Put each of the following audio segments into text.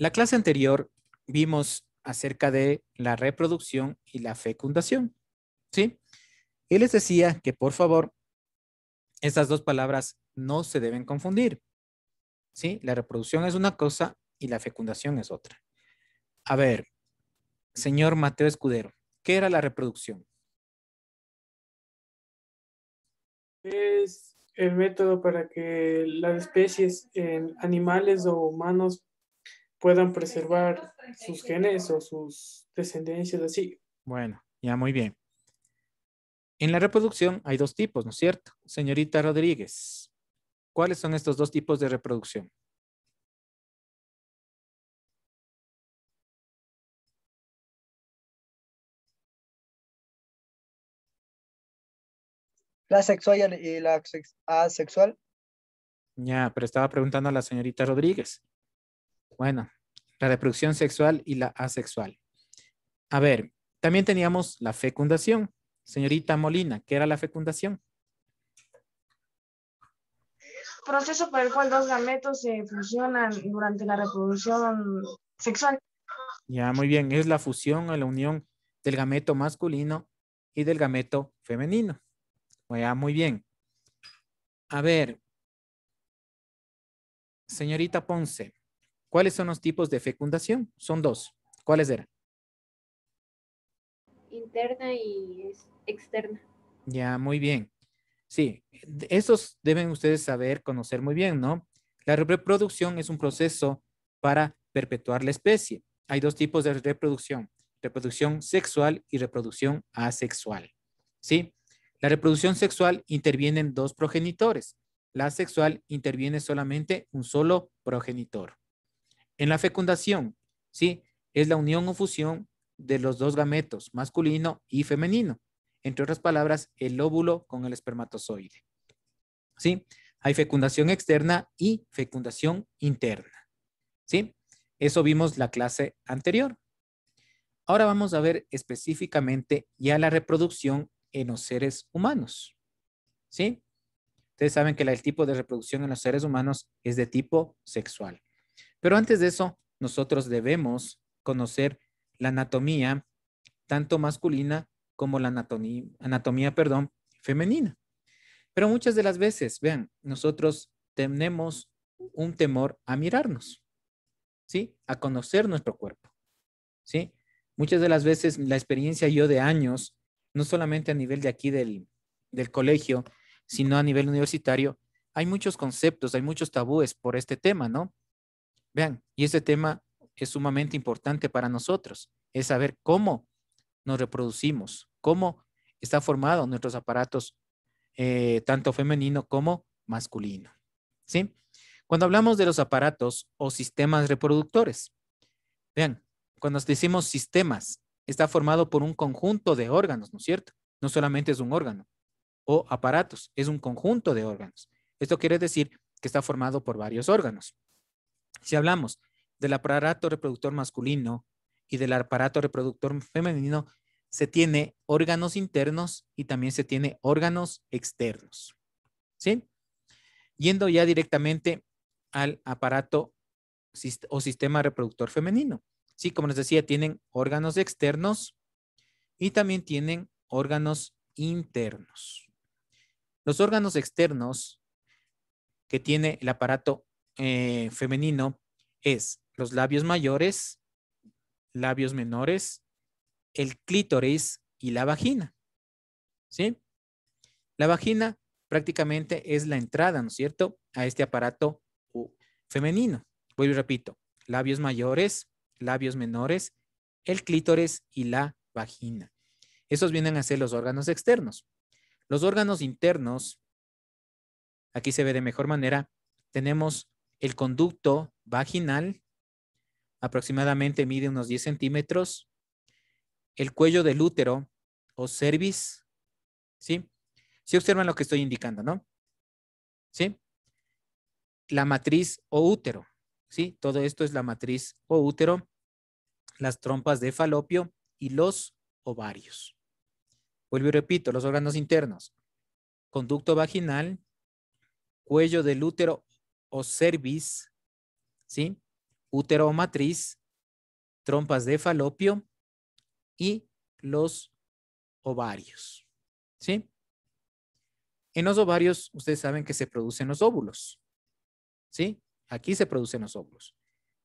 La clase anterior vimos acerca de la reproducción y la fecundación. ¿Sí? Él les decía que por favor, estas dos palabras no se deben confundir. ¿Sí? La reproducción es una cosa y la fecundación es otra. A ver, señor Mateo Escudero, ¿qué era la reproducción? Es el método para que las especies en animales o humanos puedan preservar sus genes o sus descendencias así. Bueno, ya muy bien. En la reproducción hay dos tipos, ¿no es cierto? Señorita Rodríguez, ¿cuáles son estos dos tipos de reproducción? La sexual y la asexual. Ya, pero estaba preguntando a la señorita Rodríguez. Bueno, la reproducción sexual y la asexual. A ver, también teníamos la fecundación. Señorita Molina, ¿qué era la fecundación? Proceso por el cual dos gametos se fusionan durante la reproducción sexual. Ya, muy bien. Es la fusión o la unión del gameto masculino y del gameto femenino. Ya, muy bien. A ver, señorita Ponce, ¿Cuáles son los tipos de fecundación? Son dos. ¿Cuáles eran? Interna y externa. Ya, muy bien. Sí, esos deben ustedes saber, conocer muy bien, ¿no? La reproducción es un proceso para perpetuar la especie. Hay dos tipos de reproducción, reproducción sexual y reproducción asexual. ¿Sí? La reproducción sexual en dos progenitores. La sexual interviene solamente un solo progenitor. En la fecundación, ¿sí? Es la unión o fusión de los dos gametos, masculino y femenino. Entre otras palabras, el óvulo con el espermatozoide. ¿Sí? Hay fecundación externa y fecundación interna. ¿Sí? Eso vimos la clase anterior. Ahora vamos a ver específicamente ya la reproducción en los seres humanos. ¿Sí? Ustedes saben que el tipo de reproducción en los seres humanos es de tipo sexual. Pero antes de eso, nosotros debemos conocer la anatomía, tanto masculina como la anatomía, perdón, femenina. Pero muchas de las veces, vean, nosotros tenemos un temor a mirarnos, ¿sí? A conocer nuestro cuerpo, ¿sí? Muchas de las veces la experiencia yo de años, no solamente a nivel de aquí del colegio, sino a nivel universitario, hay muchos conceptos, hay muchos tabúes por este tema, ¿no? Vean, y este tema es sumamente importante para nosotros, es saber cómo nos reproducimos, cómo está formado nuestros aparatos, eh, tanto femenino como masculino. ¿Sí? Cuando hablamos de los aparatos o sistemas reproductores, vean, cuando decimos sistemas, está formado por un conjunto de órganos, ¿no es cierto? No solamente es un órgano o aparatos, es un conjunto de órganos. Esto quiere decir que está formado por varios órganos. Si hablamos del aparato reproductor masculino y del aparato reproductor femenino, se tiene órganos internos y también se tiene órganos externos. ¿Sí? Yendo ya directamente al aparato o sistema reproductor femenino. Sí, como les decía, tienen órganos externos y también tienen órganos internos. Los órganos externos que tiene el aparato eh, femenino es los labios mayores, labios menores, el clítoris y la vagina. ¿Sí? La vagina prácticamente es la entrada, ¿no es cierto?, a este aparato uh, femenino. Voy y repito, labios mayores, labios menores, el clítoris y la vagina. Esos vienen a ser los órganos externos. Los órganos internos, aquí se ve de mejor manera, tenemos el conducto vaginal aproximadamente mide unos 10 centímetros. El cuello del útero o cerviz, ¿sí? Si observan lo que estoy indicando, ¿no? ¿Sí? La matriz o útero, ¿sí? Todo esto es la matriz o útero, las trompas de falopio y los ovarios. Vuelvo y repito, los órganos internos, conducto vaginal, cuello del útero o cerviz, ¿sí? útero o matriz, trompas de falopio y los ovarios. ¿sí? En los ovarios, ustedes saben que se producen los óvulos. ¿sí? Aquí se producen los óvulos.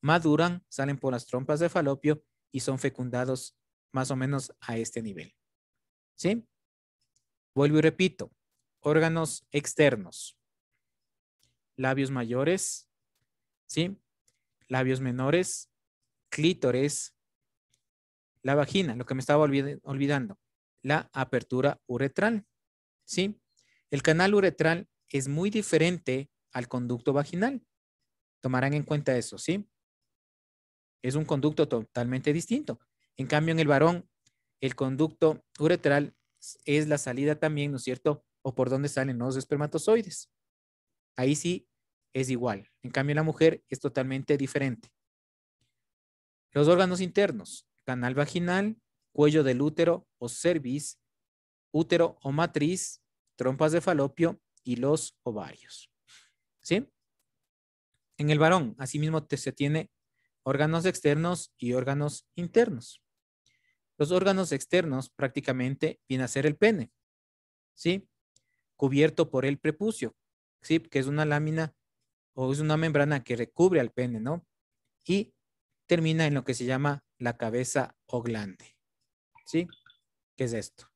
Maduran, salen por las trompas de falopio y son fecundados más o menos a este nivel. ¿Sí? Vuelvo y repito, órganos externos labios mayores, ¿sí? Labios menores, clítores, la vagina, lo que me estaba olvidando, la apertura uretral, ¿sí? El canal uretral es muy diferente al conducto vaginal. Tomarán en cuenta eso, ¿sí? Es un conducto totalmente distinto. En cambio, en el varón, el conducto uretral es la salida también, ¿no es cierto? O por dónde salen los espermatozoides. Ahí sí es igual. En cambio, la mujer es totalmente diferente. Los órganos internos, canal vaginal, cuello del útero o cerviz, útero o matriz, trompas de falopio y los ovarios. ¿Sí? En el varón, asimismo, se tiene órganos externos y órganos internos. Los órganos externos prácticamente viene a ser el pene, ¿sí? Cubierto por el prepucio, que es una lámina o es una membrana que recubre al pene, ¿no? Y termina en lo que se llama la cabeza o glande, ¿sí? ¿Qué es esto?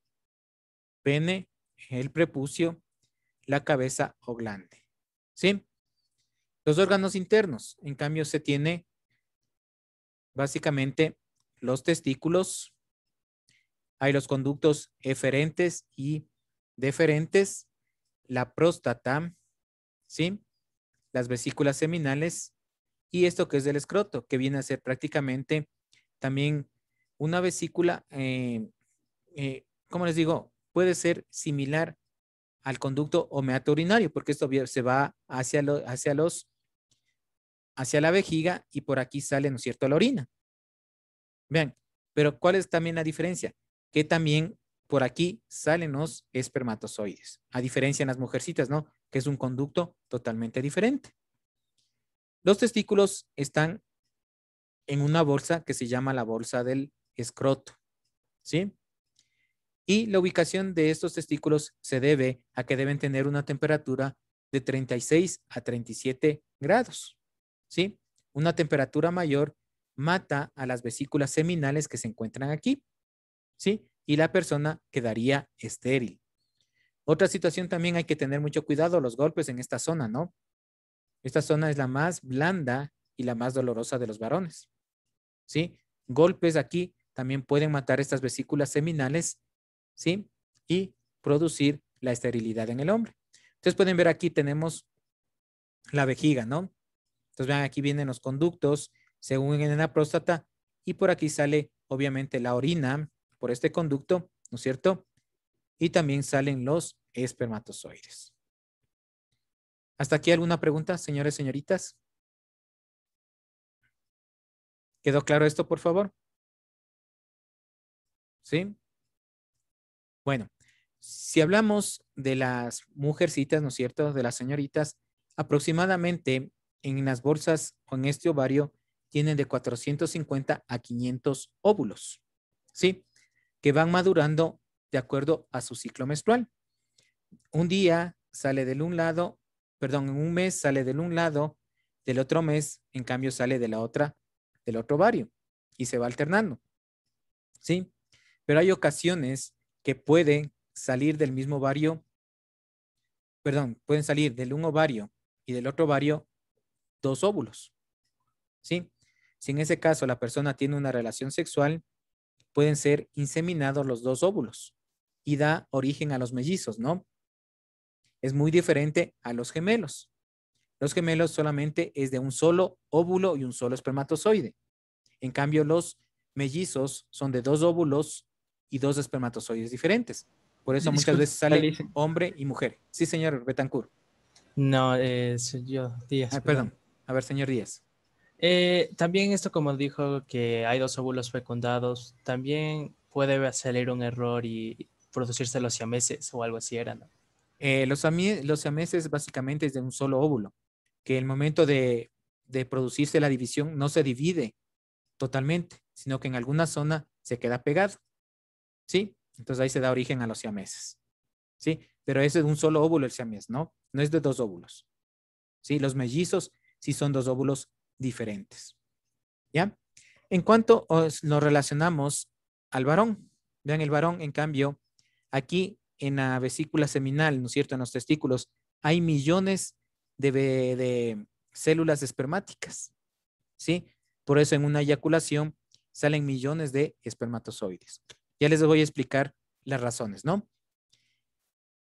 Pene, el prepucio, la cabeza o glande, ¿sí? Los órganos internos, en cambio, se tiene básicamente los testículos, hay los conductos eferentes y deferentes, la próstata, ¿sí? Las vesículas seminales y esto que es del escroto, que viene a ser prácticamente también una vesícula, eh, eh, como les digo, puede ser similar al conducto omeato urinario, porque esto se va hacia, hacia los hacia la vejiga y por aquí sale, ¿no es cierto?, la orina. Vean, pero ¿cuál es también la diferencia? Que también por aquí salen los espermatozoides, a diferencia en las mujercitas, ¿no? Que es un conducto totalmente diferente. Los testículos están en una bolsa que se llama la bolsa del escroto, ¿sí? Y la ubicación de estos testículos se debe a que deben tener una temperatura de 36 a 37 grados, ¿sí? Una temperatura mayor mata a las vesículas seminales que se encuentran aquí, ¿sí? y la persona quedaría estéril. Otra situación también hay que tener mucho cuidado, los golpes en esta zona, ¿no? Esta zona es la más blanda y la más dolorosa de los varones, ¿sí? Golpes aquí también pueden matar estas vesículas seminales, ¿sí? Y producir la esterilidad en el hombre. Entonces pueden ver aquí tenemos la vejiga, ¿no? Entonces vean, aquí vienen los conductos, según en la próstata, y por aquí sale obviamente la orina, por este conducto, ¿no es cierto? Y también salen los espermatozoides. ¿Hasta aquí alguna pregunta, señores, señoritas? ¿Quedó claro esto, por favor? ¿Sí? Bueno, si hablamos de las mujercitas, ¿no es cierto? De las señoritas, aproximadamente en las bolsas o en este ovario tienen de 450 a 500 óvulos. ¿Sí? que van madurando de acuerdo a su ciclo menstrual. Un día sale del un lado, perdón, en un mes sale del un lado, del otro mes, en cambio, sale de la otra, del otro ovario y se va alternando. ¿Sí? Pero hay ocasiones que pueden salir del mismo ovario, perdón, pueden salir del un ovario y del otro ovario dos óvulos. ¿Sí? Si en ese caso la persona tiene una relación sexual, pueden ser inseminados los dos óvulos y da origen a los mellizos, ¿no? Es muy diferente a los gemelos. Los gemelos solamente es de un solo óvulo y un solo espermatozoide. En cambio, los mellizos son de dos óvulos y dos espermatozoides diferentes. Por eso muchas veces sale hombre y mujer. Sí, señor Betancourt. No, es eh, yo, Díaz. Ah, perdón. A ver, señor Díaz. Eh, también esto, como dijo, que hay dos óvulos fecundados, también puede salir un error y producirse los siameses o algo así era, eh, los, siameses básicamente es de un solo óvulo, que el momento de, producirse la división no se divide totalmente, sino que en alguna zona se queda pegado, ¿sí? Entonces ahí se da origen a los siameses, ¿sí? Pero ese es de un solo óvulo el siamés, ¿no? No es de dos óvulos, ¿sí? Los mellizos sí son dos óvulos diferentes. ¿Ya? En cuanto nos relacionamos al varón, vean el varón, en cambio, aquí en la vesícula seminal, ¿no es cierto?, en los testículos, hay millones de, células espermáticas, ¿sí? Por eso en una eyaculación salen millones de espermatozoides. Ya les voy a explicar las razones, ¿no?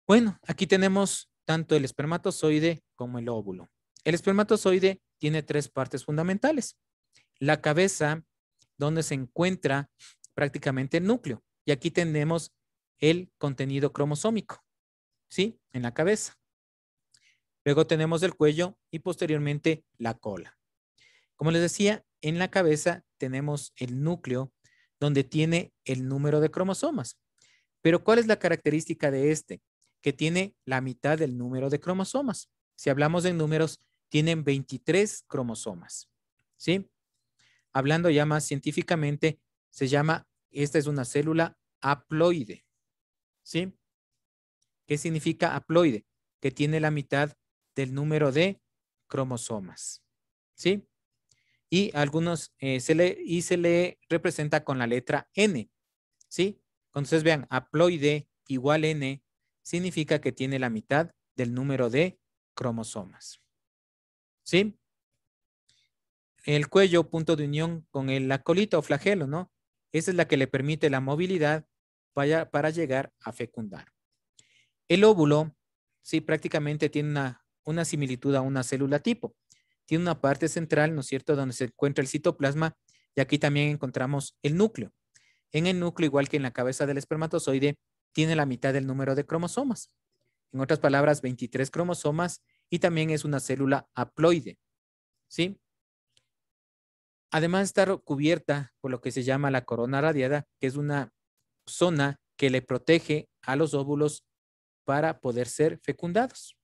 Bueno, aquí tenemos tanto el espermatozoide como el óvulo. El espermatozoide tiene tres partes fundamentales. La cabeza, donde se encuentra prácticamente el núcleo. Y aquí tenemos el contenido cromosómico, ¿sí? En la cabeza. Luego tenemos el cuello y posteriormente la cola. Como les decía, en la cabeza tenemos el núcleo donde tiene el número de cromosomas. Pero ¿cuál es la característica de este? Que tiene la mitad del número de cromosomas. Si hablamos de números, tienen 23 cromosomas. ¿Sí? Hablando ya más científicamente, se llama, esta es una célula haploide. ¿Sí? ¿Qué significa haploide? Que tiene la mitad del número de cromosomas. ¿Sí? Y algunos eh, se le, y se le representa con la letra N. ¿Sí? Entonces vean, haploide igual N significa que tiene la mitad del número de cromosomas. ¿sí? El cuello, punto de unión con el, la colita o flagelo, ¿no? Esa es la que le permite la movilidad para, llegar a fecundar. El óvulo, sí, prácticamente tiene una, una similitud a una célula tipo. Tiene una parte central, ¿no es cierto?, donde se encuentra el citoplasma y aquí también encontramos el núcleo. En el núcleo, igual que en la cabeza del espermatozoide, tiene la mitad del número de cromosomas. En otras palabras, 23 cromosomas y también es una célula haploide. ¿Sí? Además está cubierta por lo que se llama la corona radiada, que es una zona que le protege a los óvulos para poder ser fecundados.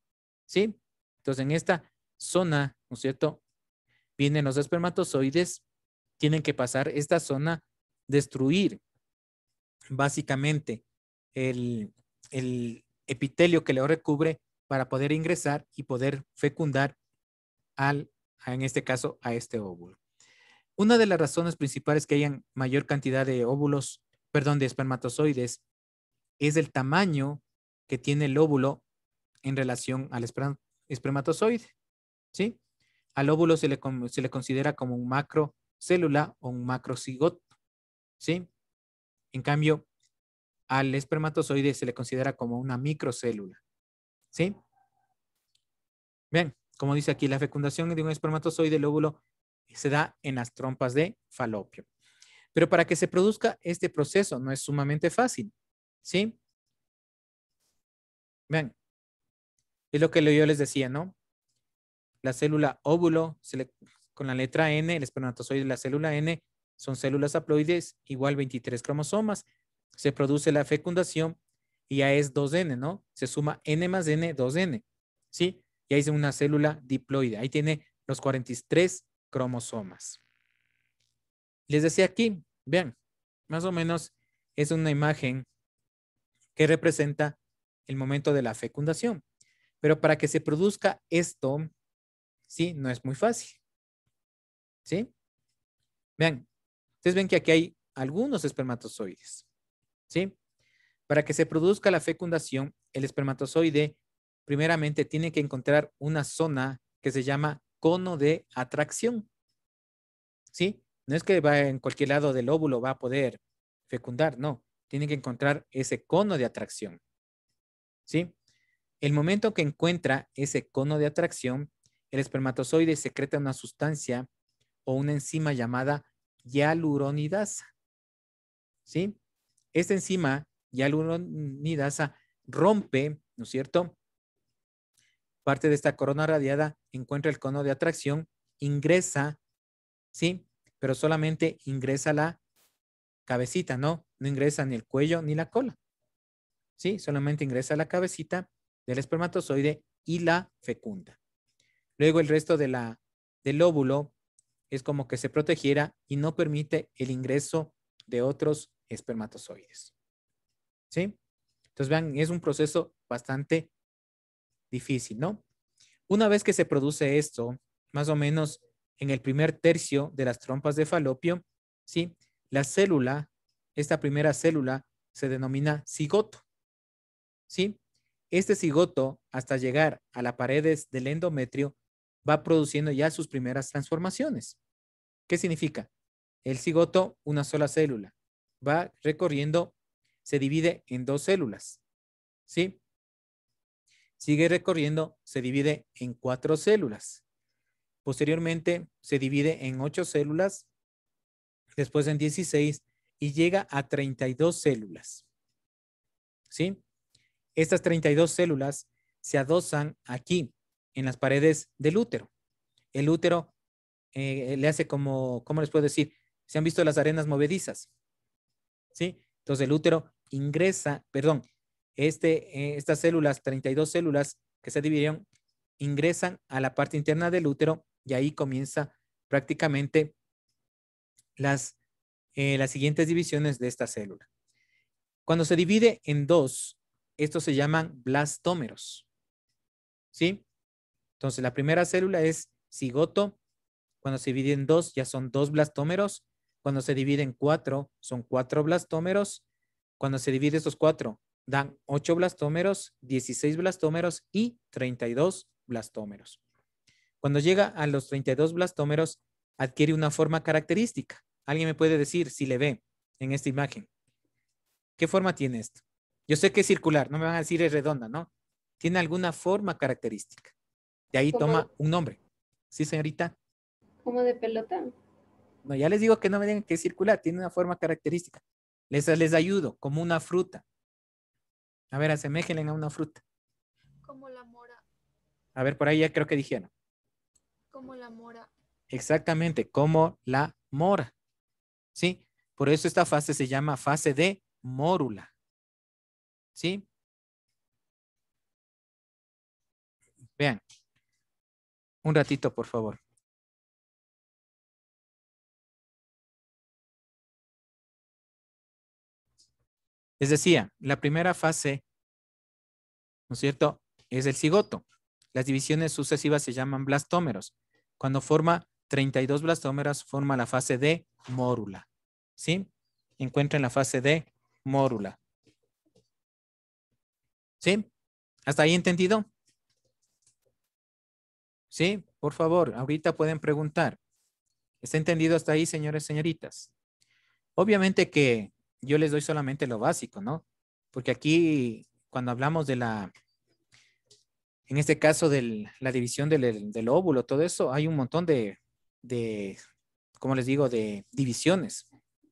¿Sí? Entonces en esta zona, ¿no es cierto? Vienen los espermatozoides, tienen que pasar esta zona, destruir básicamente el, el epitelio que le recubre para poder ingresar y poder fecundar al, en este caso, a este óvulo. Una de las razones principales que hayan mayor cantidad de óvulos, perdón, de espermatozoides, es el tamaño que tiene el óvulo en relación al espermatozoide. ¿sí? Al óvulo se le, considera como un macrocélula o un macrocigoto. ¿sí? En cambio, al espermatozoide se le considera como una microcélula. ¿Sí? Bien, como dice aquí, la fecundación de un espermatozoide del óvulo se da en las trompas de falopio. Pero para que se produzca este proceso no es sumamente fácil, ¿sí? Bien, es lo que yo les decía, ¿no? La célula óvulo, con la letra N, el espermatozoide de la célula N, son células haploides, igual 23 cromosomas. Se produce la fecundación ya es 2N, ¿no? Se suma N más N, 2N, ¿sí? Y ahí es una célula diploide. Ahí tiene los 43 cromosomas. Les decía aquí, vean, más o menos es una imagen que representa el momento de la fecundación. Pero para que se produzca esto, sí, no es muy fácil. ¿Sí? Vean, ustedes ven que aquí hay algunos espermatozoides. ¿Sí? Para que se produzca la fecundación, el espermatozoide primeramente tiene que encontrar una zona que se llama cono de atracción. ¿Sí? No es que va en cualquier lado del óvulo va a poder fecundar, no. Tiene que encontrar ese cono de atracción. ¿Sí? El momento que encuentra ese cono de atracción, el espermatozoide secreta una sustancia o una enzima llamada hialuronidasa. ¿Sí? Esta enzima ya unidasa rompe, ¿no es cierto? Parte de esta corona radiada encuentra el cono de atracción, ingresa, ¿sí? Pero solamente ingresa la cabecita, ¿no? No ingresa ni el cuello ni la cola. ¿Sí? Solamente ingresa la cabecita del espermatozoide y la fecunda. Luego el resto de la, del óvulo es como que se protegiera y no permite el ingreso de otros espermatozoides. Entonces, vean, es un proceso bastante difícil, ¿no? Una vez que se produce esto, más o menos en el primer tercio de las trompas de falopio, ¿sí? La célula, esta primera célula, se denomina cigoto, ¿sí? Este cigoto, hasta llegar a las paredes del endometrio, va produciendo ya sus primeras transformaciones. ¿Qué significa? El cigoto, una sola célula, va recorriendo se divide en dos células. ¿Sí? Sigue recorriendo, se divide en cuatro células. Posteriormente se divide en ocho células, después en 16 y llega a 32 células. ¿Sí? Estas 32 células se adosan aquí, en las paredes del útero. El útero eh, le hace como, ¿cómo les puedo decir? Se han visto las arenas movedizas. ¿Sí? Entonces el útero ingresa, perdón, este, eh, estas células, 32 células que se dividieron, ingresan a la parte interna del útero y ahí comienza prácticamente las, eh, las siguientes divisiones de esta célula. Cuando se divide en dos, estos se llaman blastómeros. ¿Sí? Entonces, la primera célula es cigoto. Cuando se divide en dos, ya son dos blastómeros. Cuando se divide en cuatro, son cuatro blastómeros. Cuando se divide estos cuatro, dan 8 blastómeros, 16 blastómeros y 32 blastómeros. Cuando llega a los 32 blastómeros, adquiere una forma característica. Alguien me puede decir si le ve en esta imagen. ¿Qué forma tiene esto? Yo sé que es circular, no me van a decir es redonda, ¿no? Tiene alguna forma característica. De ahí toma un nombre. ¿Sí, señorita? ¿Como de pelota? No, ya les digo que no me digan que es circular, tiene una forma característica. Les, ayudo, como una fruta. A ver, asemejen a una fruta. Como la mora. A ver, por ahí ya creo que dijeron. Como la mora. Exactamente, como la mora. ¿Sí? Por eso esta fase se llama fase de mórula. ¿Sí? Vean. Un ratito, por favor. Les decía, la primera fase, ¿no es cierto?, es el cigoto. Las divisiones sucesivas se llaman blastómeros. Cuando forma 32 blastómeros, forma la fase de mórula. ¿Sí? en la fase de mórula. ¿Sí? ¿Hasta ahí entendido? ¿Sí? Por favor, ahorita pueden preguntar. ¿Está entendido hasta ahí, señores, señoritas? Obviamente que yo les doy solamente lo básico, ¿no? Porque aquí, cuando hablamos de la, en este caso de la división del, óvulo, todo eso, hay un montón de, de, como les digo, de divisiones.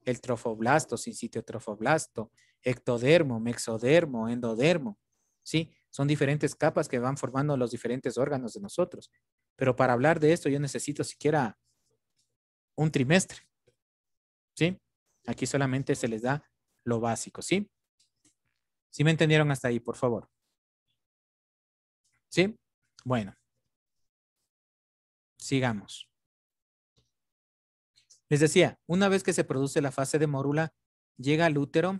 El trofoblasto, sitio trofoblasto, ectodermo, mexodermo, endodermo, ¿sí? Son diferentes capas que van formando los diferentes órganos de nosotros. Pero para hablar de esto yo necesito siquiera un trimestre, ¿sí? Aquí solamente se les da lo básico, ¿sí? ¿Sí me entendieron hasta ahí, por favor? ¿Sí? Bueno. Sigamos. Les decía, una vez que se produce la fase de mórula, llega al útero,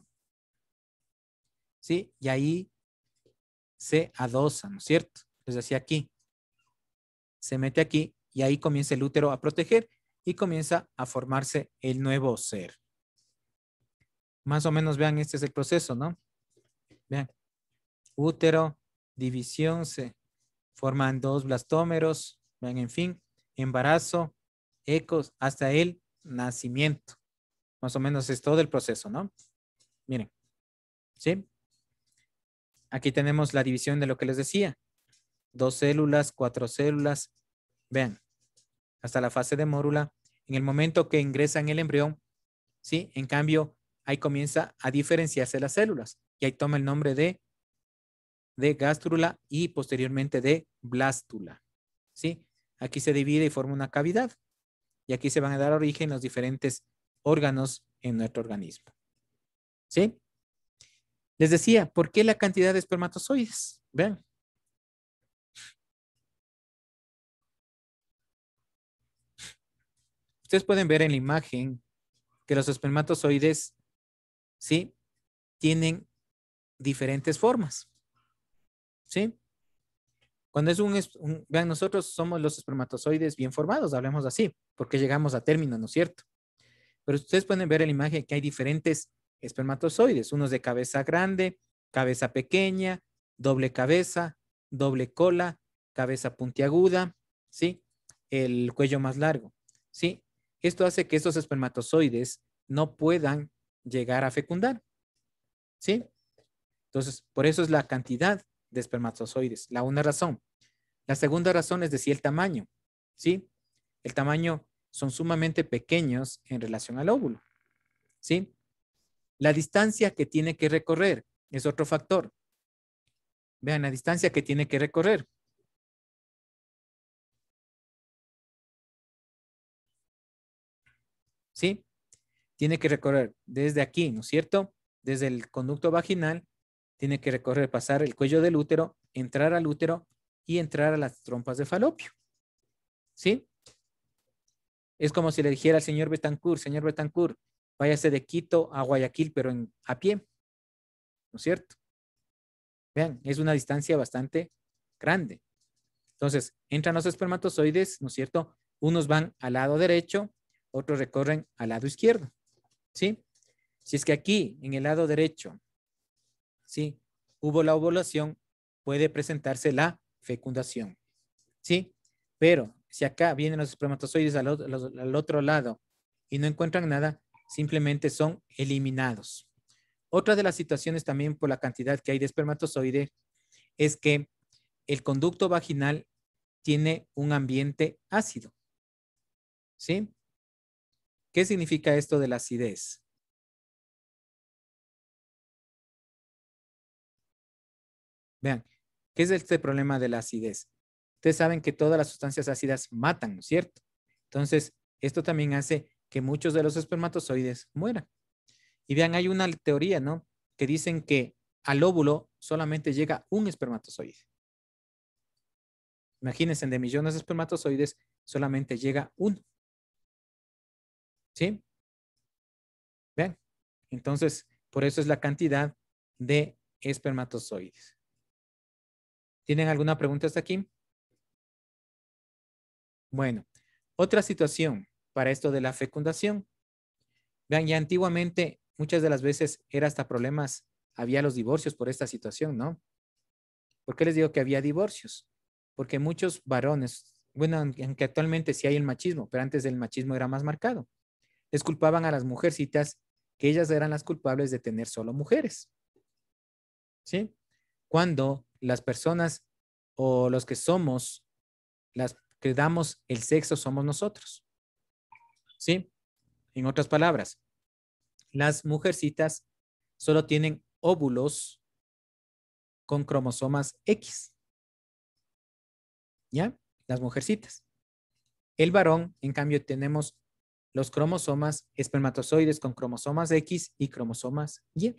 ¿sí? Y ahí se adosa, ¿no es cierto? Les decía aquí. Se mete aquí y ahí comienza el útero a proteger y comienza a formarse el nuevo ser. Más o menos vean, este es el proceso, ¿no? Vean, útero, división, se forman dos blastómeros, vean, en fin, embarazo, ecos, hasta el nacimiento. Más o menos es todo el proceso, ¿no? Miren, ¿sí? Aquí tenemos la división de lo que les decía. Dos células, cuatro células. Vean, hasta la fase de mórula. En el momento que ingresa en el embrión, ¿sí? En cambio, ahí comienza a diferenciarse las células y ahí toma el nombre de, de gástrula y posteriormente de blástula. ¿sí? Aquí se divide y forma una cavidad y aquí se van a dar origen los diferentes órganos en nuestro organismo. ¿Sí? Les decía, ¿por qué la cantidad de espermatozoides? Vean. Ustedes pueden ver en la imagen que los espermatozoides ¿sí? Tienen diferentes formas, ¿sí? Cuando es un, vean, nosotros somos los espermatozoides bien formados, hablemos así, porque llegamos a término, ¿no es cierto? Pero ustedes pueden ver en la imagen que hay diferentes espermatozoides, unos de cabeza grande, cabeza pequeña, doble cabeza, doble cola, cabeza puntiaguda, ¿sí? El cuello más largo, ¿sí? Esto hace que estos espermatozoides no puedan llegar a fecundar. ¿Sí? Entonces, por eso es la cantidad de espermatozoides, la una razón. La segunda razón es decir el tamaño. ¿Sí? El tamaño son sumamente pequeños en relación al óvulo. ¿Sí? La distancia que tiene que recorrer es otro factor. Vean la distancia que tiene que recorrer. ¿Sí? tiene que recorrer desde aquí, ¿no es cierto? Desde el conducto vaginal, tiene que recorrer, pasar el cuello del útero, entrar al útero y entrar a las trompas de falopio. ¿Sí? Es como si le dijera al señor Betancourt, señor Betancourt, váyase de Quito a Guayaquil, pero en, a pie. ¿No es cierto? Vean, es una distancia bastante grande. Entonces, entran los espermatozoides, ¿no es cierto? Unos van al lado derecho, otros recorren al lado izquierdo. ¿sí? Si es que aquí, en el lado derecho, ¿sí? Hubo la ovulación, puede presentarse la fecundación, ¿sí? Pero si acá vienen los espermatozoides al otro, al otro lado y no encuentran nada, simplemente son eliminados. Otra de las situaciones también por la cantidad que hay de espermatozoides es que el conducto vaginal tiene un ambiente ácido. ¿Sí? ¿Qué significa esto de la acidez? Vean, ¿qué es este problema de la acidez? Ustedes saben que todas las sustancias ácidas matan, ¿no es cierto? Entonces, esto también hace que muchos de los espermatozoides mueran. Y vean, hay una teoría, ¿no? Que dicen que al óvulo solamente llega un espermatozoide. Imagínense, de millones de espermatozoides solamente llega un. ¿Sí? bien. Entonces, por eso es la cantidad de espermatozoides. ¿Tienen alguna pregunta hasta aquí? Bueno, otra situación para esto de la fecundación. Vean, ya antiguamente muchas de las veces era hasta problemas, había los divorcios por esta situación, ¿no? ¿Por qué les digo que había divorcios? Porque muchos varones, bueno, aunque actualmente sí hay el machismo, pero antes el machismo era más marcado les culpaban a las mujercitas que ellas eran las culpables de tener solo mujeres. ¿Sí? Cuando las personas o los que somos, las que damos el sexo somos nosotros. ¿Sí? En otras palabras, las mujercitas solo tienen óvulos con cromosomas X. ¿Ya? Las mujercitas. El varón, en cambio, tenemos los cromosomas espermatozoides con cromosomas X y cromosomas Y.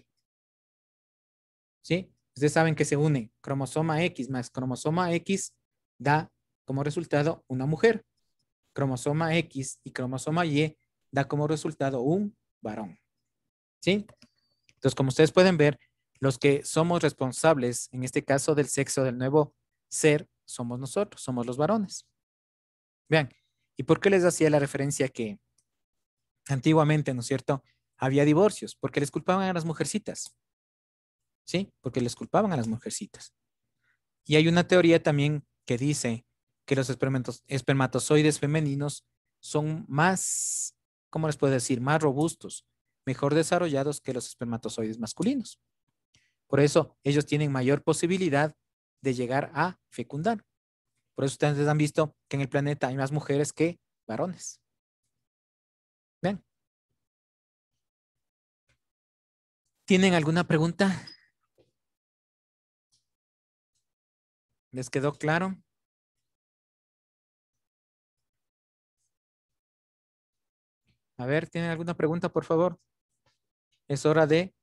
¿Sí? Ustedes saben que se une cromosoma X más cromosoma X da como resultado una mujer. Cromosoma X y cromosoma Y da como resultado un varón. ¿Sí? Entonces, como ustedes pueden ver, los que somos responsables, en este caso del sexo del nuevo ser, somos nosotros, somos los varones. Vean, ¿y por qué les hacía la referencia que antiguamente, ¿no es cierto? Había divorcios porque les culpaban a las mujercitas. ¿Sí? Porque les culpaban a las mujercitas. Y hay una teoría también que dice que los espermatozoides femeninos son más, ¿cómo les puedo decir? Más robustos, mejor desarrollados que los espermatozoides masculinos. Por eso ellos tienen mayor posibilidad de llegar a fecundar. Por eso ustedes han visto que en el planeta hay más mujeres que varones. ¿Ven? ¿Tienen alguna pregunta? ¿Les quedó claro? A ver, ¿tienen alguna pregunta, por favor? Es hora de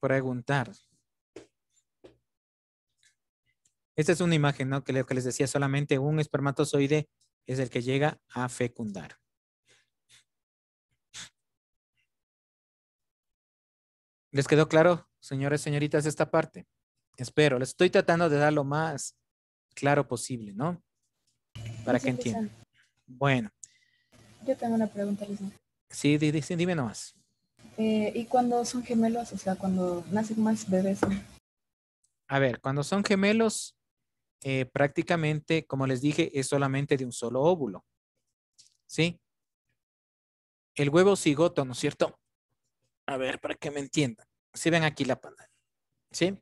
preguntar. Esta es una imagen, ¿no? que les decía, solamente un espermatozoide es el que llega a fecundar. ¿Les quedó claro, señores, señoritas, esta parte? Espero, les estoy tratando de dar lo más claro posible, ¿no? Para que entiendan. Bueno. Yo tengo una pregunta, Lisa. Sí, dime nomás. Eh, ¿Y cuando son gemelos? O sea, cuando nacen más bebés. A ver, cuando son gemelos, eh, prácticamente, como les dije, es solamente de un solo óvulo. ¿Sí? El huevo cigoto, ¿no es cierto? A ver, para que me entiendan. Si ven aquí la pantalla. ¿Sí?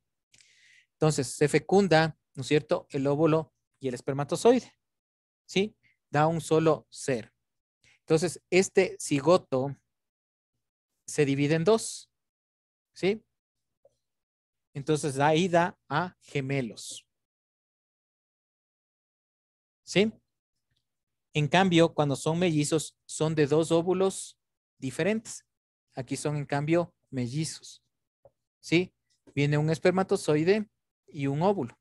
Entonces, se fecunda, ¿no es cierto?, el óvulo y el espermatozoide. ¿Sí? Da un solo ser. Entonces, este cigoto se divide en dos. ¿Sí? Entonces, da ida a gemelos. ¿Sí? En cambio, cuando son mellizos, son de dos óvulos diferentes. Aquí son, en cambio, mellizos. ¿Sí? Viene un espermatozoide y un óvulo.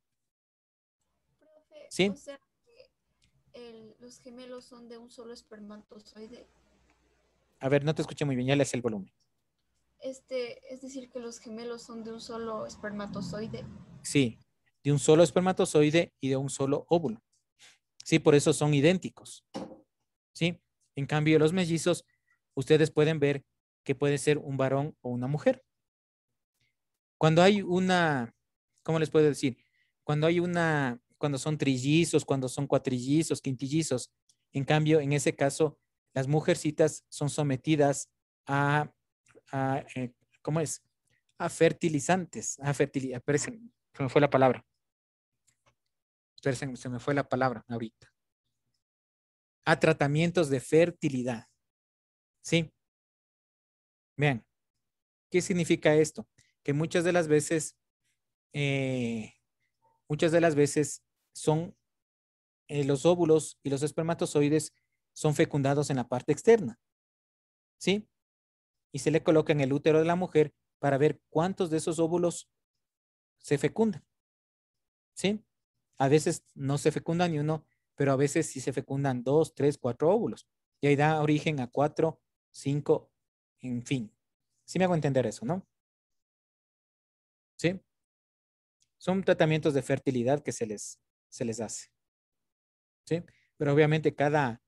¿Sí? los gemelos son de un solo espermatozoide. A ver, no te escuché muy bien, ya le el volumen. Este, es decir, que los gemelos son de un solo espermatozoide. Sí, de un solo espermatozoide y de un solo óvulo. Sí, por eso son idénticos. Sí, en cambio, los mellizos, ustedes pueden ver que puede ser un varón o una mujer. Cuando hay una, ¿cómo les puedo decir? Cuando hay una, cuando son trillizos, cuando son cuatrillizos, quintillizos, en cambio, en ese caso, las mujercitas son sometidas a, eh, ¿cómo es? A fertilizantes, a fertilizantes, se me fue la palabra. Se, se me fue la palabra ahorita. A tratamientos de fertilidad. ¿Sí? Vean, ¿qué significa esto? Que muchas de las veces, eh, muchas de las veces son eh, los óvulos y los espermatozoides son fecundados en la parte externa, ¿sí? Y se le coloca en el útero de la mujer para ver cuántos de esos óvulos se fecundan, ¿sí? A veces no se fecunda ni uno, pero a veces sí se fecundan dos, tres, cuatro óvulos. Y ahí da origen a cuatro, cinco en fin. Sí me hago entender eso, ¿no? ¿Sí? Son tratamientos de fertilidad que se les, se les hace. ¿Sí? Pero obviamente cada,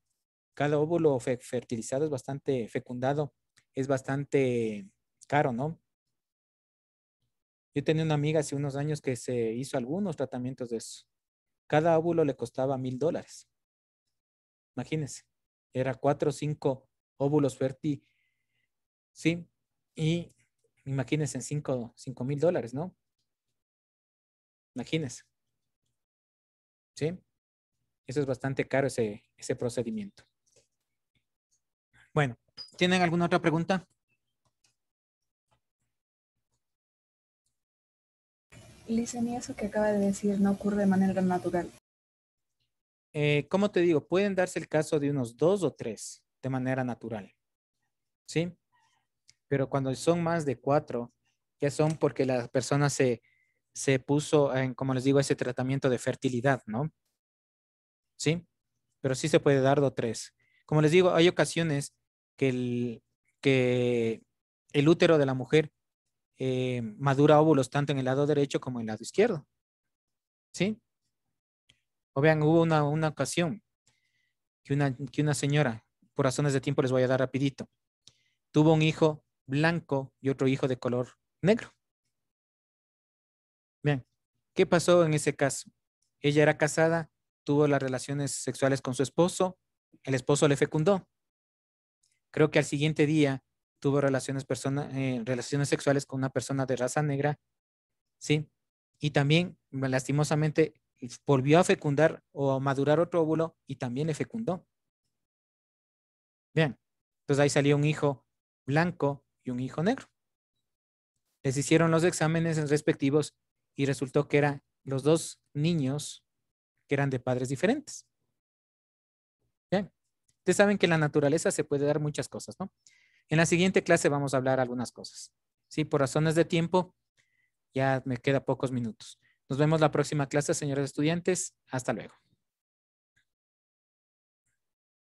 cada óvulo fertilizado es bastante fecundado, es bastante caro, ¿no? Yo tenía una amiga hace unos años que se hizo algunos tratamientos de eso. Cada óvulo le costaba mil dólares. Imagínense, era cuatro o cinco óvulos fertilizados ¿sí? Y imagínense en 5 mil dólares, ¿no? Imagínense. ¿Sí? Eso es bastante caro ese, procedimiento. Bueno, ¿tienen alguna otra pregunta? Lisa, ni eso que acaba de decir no ocurre de manera natural. Eh, ¿Cómo te digo, pueden darse el caso de unos dos o tres de manera natural. ¿Sí? pero cuando son más de cuatro, ya son porque la persona se, puso en, como les digo, ese tratamiento de fertilidad, ¿no? ¿Sí? Pero sí se puede dar dos, tres. Como les digo, hay ocasiones que el, que el útero de la mujer eh, madura óvulos tanto en el lado derecho como en el lado izquierdo. ¿Sí? O vean, hubo una, ocasión que una, que una señora, por razones de tiempo les voy a dar rapidito, tuvo un hijo blanco y otro hijo de color negro. Bien, ¿qué pasó en ese caso? Ella era casada, tuvo las relaciones sexuales con su esposo, el esposo le fecundó. Creo que al siguiente día tuvo relaciones, eh, relaciones sexuales con una persona de raza negra, ¿sí? Y también, lastimosamente, volvió a fecundar o a madurar otro óvulo y también le fecundó. Bien, entonces ahí salió un hijo blanco y un hijo negro. Les hicieron los exámenes respectivos y resultó que eran los dos niños que eran de padres diferentes. ustedes saben que la naturaleza se puede dar muchas cosas, ¿no? En la siguiente clase vamos a hablar algunas cosas. Sí, por razones de tiempo, ya me queda pocos minutos. Nos vemos la próxima clase, señores estudiantes. Hasta luego.